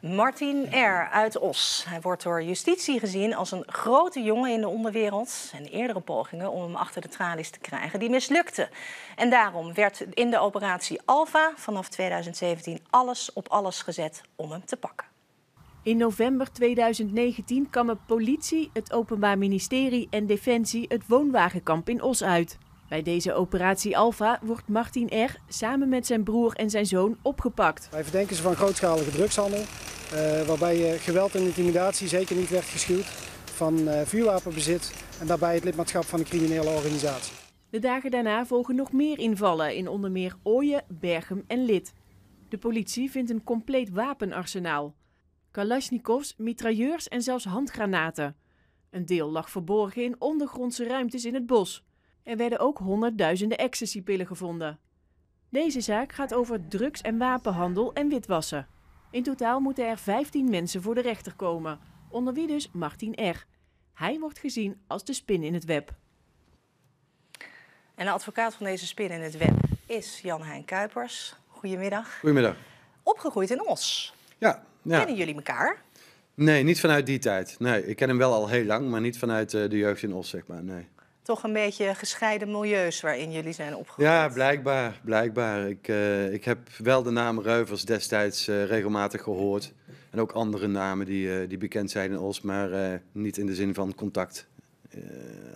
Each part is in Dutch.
Martin R. uit Os. Hij wordt door justitie gezien als een grote jongen in de onderwereld. En eerdere pogingen om hem achter de tralies te krijgen, die mislukten. En daarom werd in de operatie Alfa vanaf 2017 alles op alles gezet om hem te pakken. In november 2019 kammen politie, het Openbaar Ministerie en Defensie het woonwagenkamp in Os uit. Bij deze operatie Alpha wordt Martin R. samen met zijn broer en zijn zoon opgepakt. Wij verdenken ze van grootschalige drugshandel, uh, waarbij eh, geweld en intimidatie zeker niet werd geschuwd, van eh, vuurwapenbezit en daarbij het lidmaatschap van een criminele organisatie. De dagen daarna volgen nog meer invallen in onder meer Ooyen, Berchem en Lid. De politie vindt een compleet wapenarsenaal. Kalashnikovs, mitrailleurs en zelfs handgranaten. Een deel lag verborgen in ondergrondse ruimtes in het bos. Er werden ook honderdduizenden ecstasypillen gevonden. Deze zaak gaat over drugs- en wapenhandel en witwassen. In totaal moeten er 15 mensen voor de rechter komen, onder wie dus Martin R. Hij wordt gezien als de spin in het web. En de advocaat van deze spin in het web is Jan-Hein Kuipers. Goedemiddag. Goedemiddag. Opgegroeid in Os. Ja, ja. Kennen jullie elkaar? Nee, niet vanuit die tijd. Nee, ik ken hem wel al heel lang, maar niet vanuit eh, de jeugd in Os, zeg maar. Nee toch een beetje gescheiden milieus waarin jullie zijn opgegroeid. Ja, blijkbaar. blijkbaar. Ik, eh, ik heb wel de naam Reuvers destijds eh, regelmatig gehoord. En ook andere namen die, eh, die bekend zijn in ons, maar niet in de zin van contact.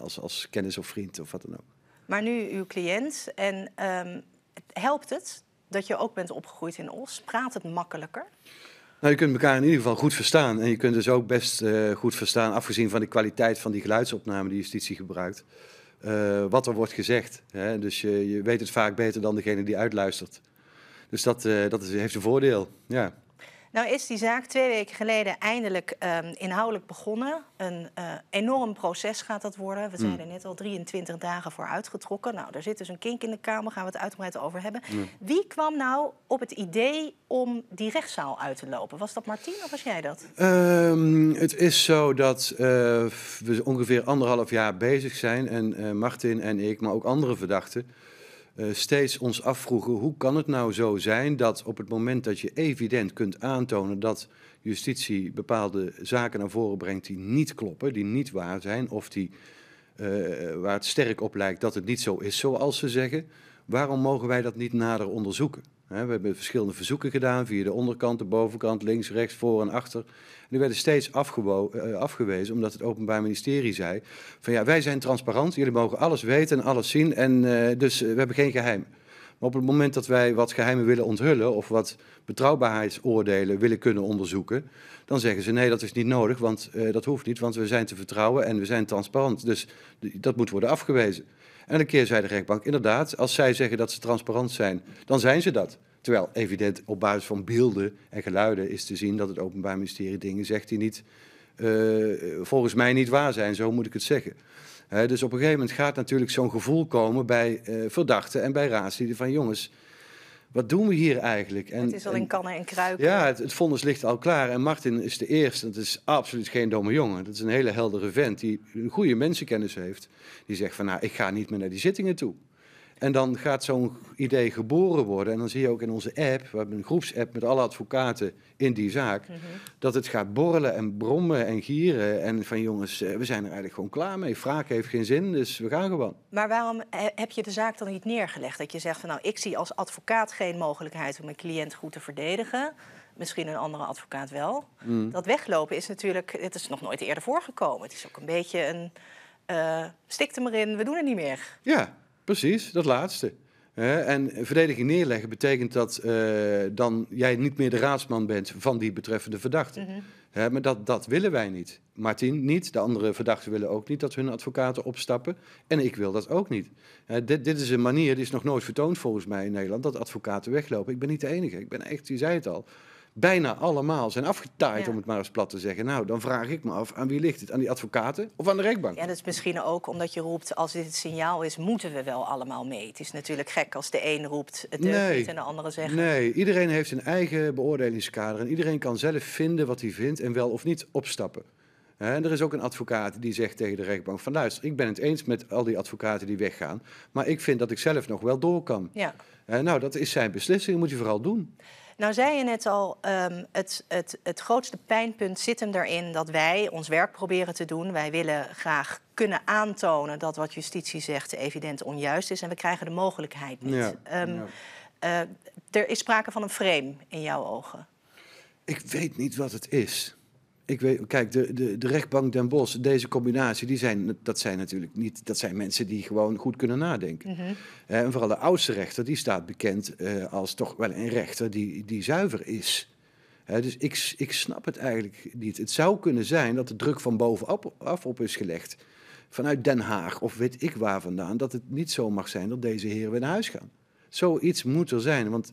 als, als kennis of vriend of wat dan ook. Maar nu uw cliënt. En ehm, helpt het dat je ook bent opgegroeid in Os? Praat het makkelijker? Nou, je kunt elkaar in ieder geval goed verstaan. En je kunt dus ook best eh, goed verstaan, afgezien van de kwaliteit van die geluidsopname die justitie gebruikt, eh, wat er wordt gezegd. Hè? Dus je, je, weet het vaak beter dan degene die uitluistert. Dus dat, eh, dat is, heeft een voordeel, ja. Nou is die zaak twee weken geleden eindelijk ehm, inhoudelijk begonnen. Een eh, enorm proces gaat dat worden. We mm. zijn er net al 23 dagen voor uitgetrokken. Nou, daar zit dus een kink in de kamer, gaan we het uitgebreid over hebben. Mm. Wie kwam nou op het idee om die rechtszaal uit te lopen? Was dat Martien of was jij dat? Ehm, het is zo dat eh, we ongeveer anderhalf jaar bezig zijn. En eh, Martin en ik, maar ook andere verdachten eh, steeds ons afvroegen hoe kan het nou zo zijn dat op het moment dat je evident kunt aantonen dat justitie bepaalde zaken naar voren brengt die niet kloppen, die niet waar zijn of die, eh, waar het sterk op lijkt dat het niet zo is zoals ze zeggen, waarom mogen wij dat niet nader onderzoeken? We hebben verschillende verzoeken gedaan via de onderkant, de bovenkant, links, rechts, voor en achter. En die werden steeds eh, afgewezen omdat het Openbaar Ministerie zei van ja, wij zijn transparant, jullie mogen alles weten en alles zien en eh, dus eh, we hebben geen geheim. Maar op het moment dat wij wat geheimen willen onthullen of wat betrouwbaarheidsoordelen willen kunnen onderzoeken, dan zeggen ze nee, dat is niet nodig, want dat hoeft niet, want we zijn te vertrouwen en we zijn transparant. Dus dat moet worden afgewezen. En een keer zei de rechtbank, inderdaad, als zij zeggen dat ze transparant zijn, dan zijn ze dat. Terwijl evident op basis van beelden en geluiden is te zien dat het Openbaar Ministerie dingen zegt die niet, eh, volgens mij niet waar zijn, zo moet ik het zeggen. dus op een gegeven moment gaat natuurlijk zo'n gevoel komen bij eh, verdachten en bij raadslieden van jongens, wat doen we hier eigenlijk? En, het is al in kannen en kruiken. Ja, het, het ligt al klaar. En Martin is de eerste. Dat is absoluut geen domme jongen. Dat is een hele heldere vent die een goede mensenkennis heeft. Die zegt van, nou, ik ga niet meer naar die zittingen toe. En dan gaat zo'n idee geboren worden. En dan zie je ook in onze app, we hebben een groepsapp met alle advocaten in die zaak, mhm. dat het gaat borrelen en brommen en gieren. En van jongens, eh, we zijn er eigenlijk gewoon klaar mee. Vraag heeft geen zin, dus we gaan gewoon. Maar waarom heb je de zaak dan niet neergelegd? Dat je zegt van nou, ik zie als advocaat geen mogelijkheid om mijn cliënt goed te verdedigen. Misschien een andere advocaat wel. Mm. Dat weglopen is natuurlijk, het is nog nooit eerder voorgekomen. Het is ook een beetje een. Uh, stik er maar in, we doen het niet meer. Ja, Precies, dat laatste. en verdediging neerleggen betekent dat eh, dan jij niet meer de raadsman bent van die betreffende verdachte. Mhm. maar dat, dat willen wij niet. Martin niet, de andere verdachten willen ook niet dat hun advocaten opstappen. En ik wil dat ook niet. dit, dit is een manier, die is nog nooit vertoond volgens mij in Nederland, dat advocaten weglopen. Ik ben niet de enige, ik ben echt, U zei het al, bijna allemaal zijn afgetaaid, om het maar eens plat te zeggen. Nou, dan vraag ik me af, aan wie ligt het? Aan die advocaten of aan de rechtbank? Ja, dat is misschien ook omdat je roept, als dit het signaal is, moeten we wel allemaal mee. Het is natuurlijk gek als de een roept, het nee. niet en de andere zegt... Nee, iedereen heeft een eigen beoordelingskader en iedereen kan zelf vinden wat hij vindt en wel of niet opstappen. En er is ook een advocaat die zegt tegen de rechtbank van luister, ik ben het eens met al die advocaten die weggaan, maar ik vind dat ik zelf nog wel door kan. Ja. nou, dat is zijn beslissing, dat moet je vooral doen. Nou zei je net al, ehm, het, het, het grootste pijnpunt zit hem erin dat wij ons werk proberen te doen. Wij willen graag kunnen aantonen dat wat justitie zegt evident onjuist is en we krijgen de mogelijkheid niet. Ja, ehm, eh, er is sprake van een frame in jouw ogen. Ik weet niet wat het is. Ik weet, kijk, de, de, de rechtbank Den Bos, deze combinatie, die zijn, dat zijn natuurlijk niet, dat zijn mensen die gewoon goed kunnen nadenken. Mhm. en vooral de oudste rechter, die staat bekend eh, als toch wel een rechter die, die zuiver is. dus ik, ik snap het eigenlijk niet. Het zou kunnen zijn dat de druk van bovenaf op is gelegd. Vanuit Den Haag of weet ik waar vandaan. Dat het niet zo mag zijn dat deze heren weer naar huis gaan. Zoiets moet er zijn. Want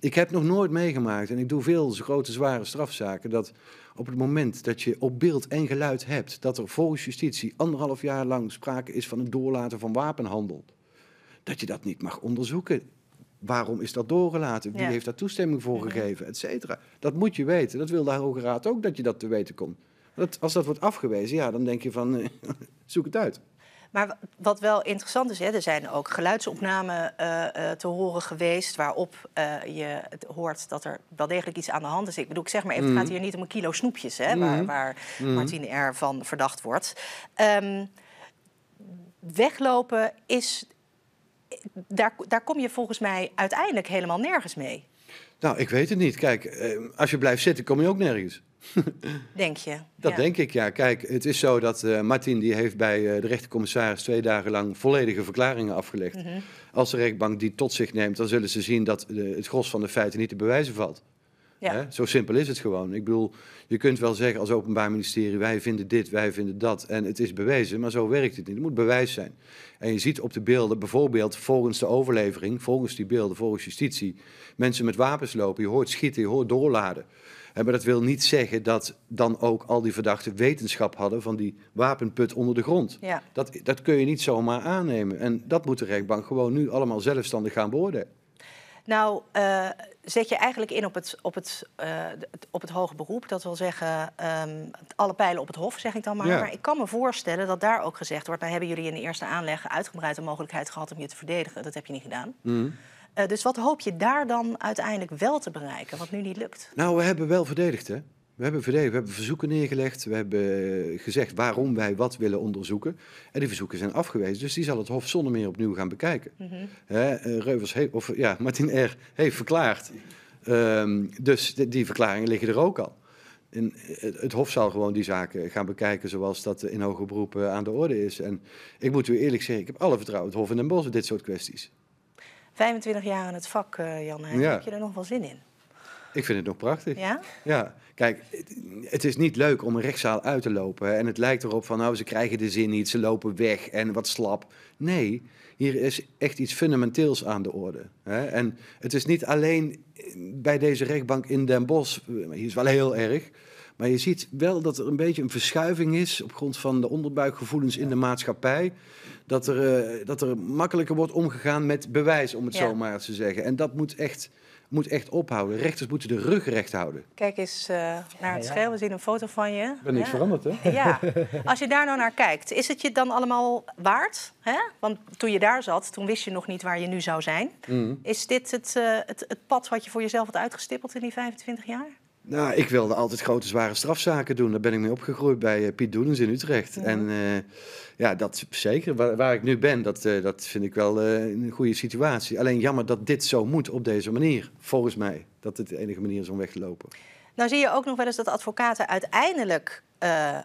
ik heb nog nooit meegemaakt, en ik doe veel grote, zware strafzaken, dat op het moment dat je op beeld en geluid hebt dat er volgens justitie anderhalf jaar lang sprake is van het doorlaten van wapenhandel, dat je dat niet mag onderzoeken. Waarom is dat doorgelaten? Wie heeft daar toestemming voor mhm. gegeven? Et cetera. Dat moet je weten. Dat wil de Hoge Raad ook dat je dat te weten komt. Dat, als dat wordt afgewezen, ja, dan denk je van zoek het uit. Maar wat wel interessant is, hè, er zijn ook geluidsopnamen eh, eh, te horen geweest... waarop eh, je het hoort dat er wel degelijk iets aan de hand is. Ik bedoel, ik zeg maar even, het gaat mm. hier niet om een kilo snoepjes... Hè, waar, mm. waar mm. Martine R. van verdacht wordt. Ehm, weglopen is... Daar, daar kom je volgens mij uiteindelijk helemaal nergens mee. Nou, ik weet het niet. Kijk, als je blijft zitten, kom je ook nergens. Denk je? dat denk ik, ja. Kijk, het is zo dat uh, Martin die heeft bij eh, de rechtercommissaris twee dagen lang volledige verklaringen afgelegd. Mhm. Als de rechtbank die tot zich neemt, dan zullen ze zien dat eh, het gros van de feiten niet te bewijzen valt. Ja. Hè? Zo simpel is het gewoon. Ik bedoel, je kunt wel zeggen als openbaar ministerie, wij vinden dit, wij vinden dat. En het is bewezen, maar zo werkt het niet. Het moet bewijs zijn. En je ziet op de beelden, bijvoorbeeld volgens de overlevering, volgens die beelden, volgens justitie, mensen met wapens lopen. Je hoort schieten, je hoort doorladen. Maar dat wil niet zeggen dat dan ook al die verdachten wetenschap hadden van die wapenput onder de grond. Ja. Dat, dat kun je niet zomaar aannemen. En dat moet de rechtbank gewoon nu allemaal zelfstandig gaan beoordelen. Nou, eh, zet je eigenlijk in op het, op, het, eh, op het hoge beroep. Dat wil zeggen, ehm, alle pijlen op het hof, zeg ik dan maar. Ja. Maar ik kan me voorstellen dat daar ook gezegd wordt... nou hebben jullie in de eerste aanleg uitgebreid de mogelijkheid gehad om je te verdedigen. Dat heb je niet gedaan. Mm. Eh, dus wat hoop je daar dan uiteindelijk wel te bereiken, wat nu niet lukt? Nou, we hebben wel verdedigd, hè. We hebben verdedigd, we hebben verzoeken neergelegd, we hebben eh, gezegd waarom wij wat willen onderzoeken. En die verzoeken zijn afgewezen, dus die zal het Hof zonder meer opnieuw gaan bekijken. Mhm. Eh, Reuvers, of ja, Martin R. heeft verklaard. Ehm, dus die verklaringen liggen er ook al. En het, Hof zal gewoon die zaken gaan bekijken zoals dat in hoger beroep aan de orde is. En ik moet u eerlijk zeggen, ik heb alle vertrouwen het Hof in Den Bosch dit soort kwesties. 25 jaar in het vak, eh, Jan. Heb je er nog wel zin in? Ik vind het nog prachtig. Ja? Ja. Kijk, het is niet leuk om een rechtszaal uit te lopen. En het lijkt erop van, nou, ze krijgen de zin niet, ze lopen weg en wat slap. Nee, hier is echt iets fundamenteels aan de orde. En het is niet alleen bij deze rechtbank in Den Bosch, eh, hier is wel heel erg. Maar je ziet wel dat er een beetje een verschuiving is op grond van de onderbuikgevoelens in de maatschappij dat er, eh, dat er makkelijker wordt omgegaan met bewijs, om het zo maar te zeggen. En dat moet echt, moet echt ophouden. Rechters moeten de rug recht houden. Kijk eens eh, naar het scherm. We zien een foto van je. Ik ben niks veranderd, hè? Ja. Als je daar nou naar kijkt, is het je dan allemaal waard? Hè? Want toen je daar zat, toen wist je nog niet waar je nu zou zijn. Mm. Is dit het, eh, het, het pad wat je voor jezelf had uitgestippeld in die 25 jaar? Nou, ik wilde altijd grote, zware strafzaken doen. Daar ben ik mee opgegroeid bij eh, Piet Doenens in Utrecht. En eh, ja, dat zeker. Waar, ik nu ben, dat, eh, dat vind ik wel een goede situatie. Alleen jammer dat dit zo moet op deze manier, volgens mij. Dat het de enige manier is om weg te lopen. Nou zie je ook nog wel eens dat advocaten uiteindelijk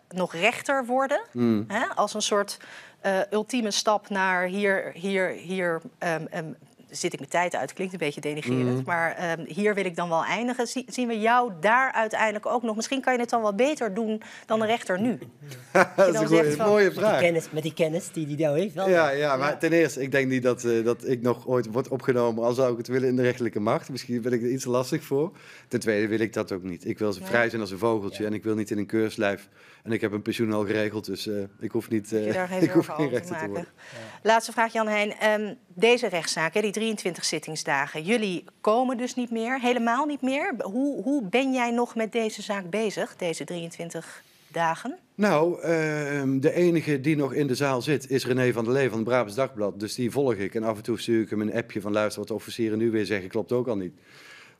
nog rechter worden. Mm. Hè? Als een soort ultieme stap naar hier, hier, hier ehm, ehm, zit ik mijn tijd uit. Klinkt een beetje denigrerend. Mm. Maar ehm, hier wil ik dan wel eindigen. zien we jou daar uiteindelijk ook nog? Misschien kan je het dan wel beter doen dan de rechter nu. dat is een mooie vraag. Met die kennis, met die, kennis die die jou heeft. Wel ja, ja, maar ten eerste, ik denk niet dat, eh, dat ik nog ooit word opgenomen... al zou ik het willen in de rechterlijke macht. Misschien ben ik er iets lastig voor. Ten tweede wil ik dat ook niet. Ik wil vrij zijn als een vogeltje en ik wil niet in een keurslijf. En ik heb een pensioen al geregeld, dus eh, ik hoef niet uh, ik hoef geen rechter te, te worden. Laatste vraag, Jan Heijn. Ehm, deze rechtszaak, die 23 zittingsdagen. Jullie komen dus niet meer, helemaal niet meer. Hoe, hoe ben jij nog met deze zaak bezig, deze 23 dagen? Nou, ehm, de enige die nog in de zaal zit is René van der Lee van het Brabants Dagblad. Dus die volg ik. En af en toe stuur ik hem een appje van luister wat de officieren nu weer zeggen. Klopt ook al niet.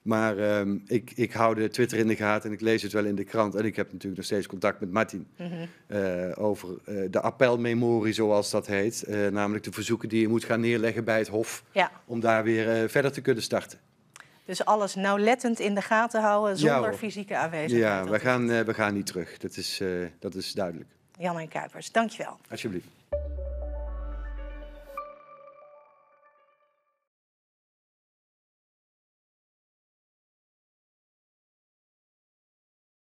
Maar ehm, ik, ik hou de Twitter in de gaten en ik lees het wel in de krant. En ik heb natuurlijk nog steeds contact met Martin mhm. eh, over eh, de appelmemorie, zoals dat heet. Eh, namelijk de verzoeken die je moet gaan neerleggen bij het Hof. Om daar weer verder te kunnen starten. Dus alles nauwlettend in de gaten houden zonder fysieke aanwezigheid. Ja, we gaan, we gaan niet terug. Dat is, dat is duidelijk. Jan en Kuipers, dankjewel. Alsjeblieft.